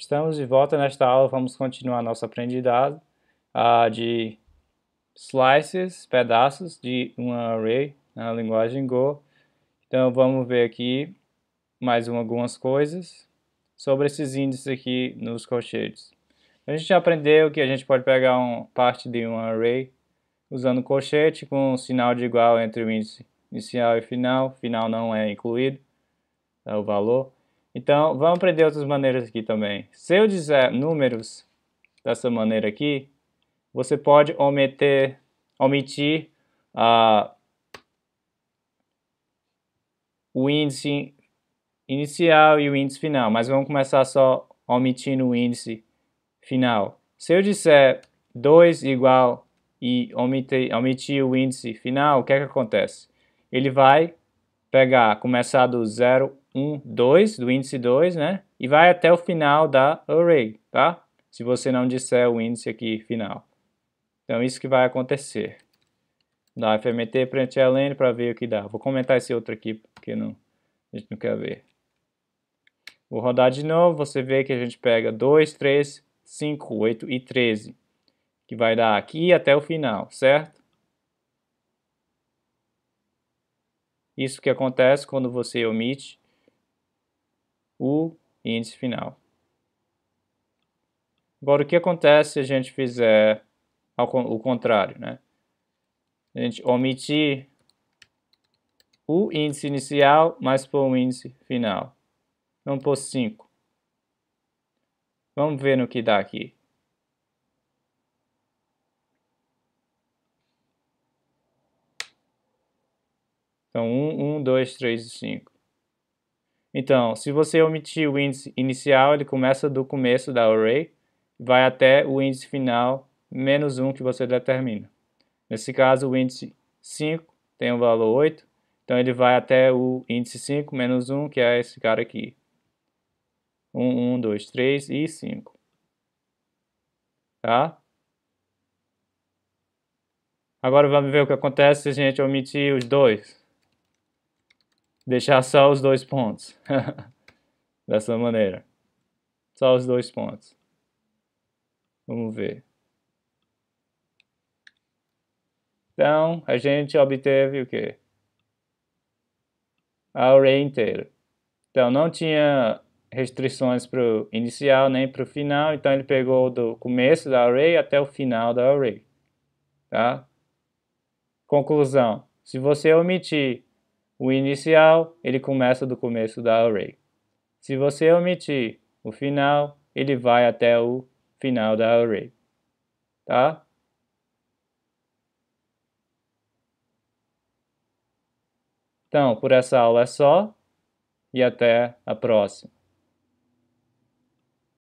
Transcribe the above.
Estamos de volta nesta aula, vamos continuar nosso aprendizado uh, de slices, pedaços de um array na linguagem Go. Então vamos ver aqui mais um, algumas coisas sobre esses índices aqui nos colchetes. A gente já aprendeu que a gente pode pegar um, parte de um array usando colchete com um sinal de igual entre o índice inicial e final, final não é incluído, é o valor. Então, vamos aprender outras maneiras aqui também. Se eu disser números dessa maneira aqui, você pode omitir uh, o índice inicial e o índice final, mas vamos começar só omitindo o índice final. Se eu disser 2 igual e omitir, omitir o índice final, o que é que acontece? Ele vai pegar, começar do 0 um dois do índice 2, né? E vai até o final da array, tá? Se você não disser o índice aqui final. Então, isso que vai acontecer. Dá FMT preencher a para ver o que dá. Vou comentar esse outro aqui, porque não, a gente não quer ver. Vou rodar de novo, você vê que a gente pega 2, 3, 5, 8 e 13. Que vai dar aqui até o final, certo? Isso que acontece quando você omite o índice final. Agora, o que acontece se a gente fizer ao, o contrário, né? A gente omitir o índice inicial, mais por um índice final. Vamos por 5. Vamos ver no que dá aqui. Então, 1, 1, 2, 3 e 5. Então, se você omitir o índice inicial, ele começa do começo da array, vai até o índice final, menos 1 que você determina. Nesse caso, o índice 5 tem o um valor 8, então ele vai até o índice 5 menos 1, que é esse cara aqui. 1, 1, 2, 3 e 5. Tá? Agora vamos ver o que acontece se a gente omitir os dois deixar só os dois pontos. Dessa maneira. Só os dois pontos. Vamos ver. Então, a gente obteve o quê? A array inteira. Então, não tinha restrições para o inicial nem para o final, então ele pegou do começo da array até o final da array. Tá? Conclusão. Se você omitir o inicial, ele começa do começo da array. Se você omitir o final, ele vai até o final da array. Tá? Então, por essa aula é só e até a próxima.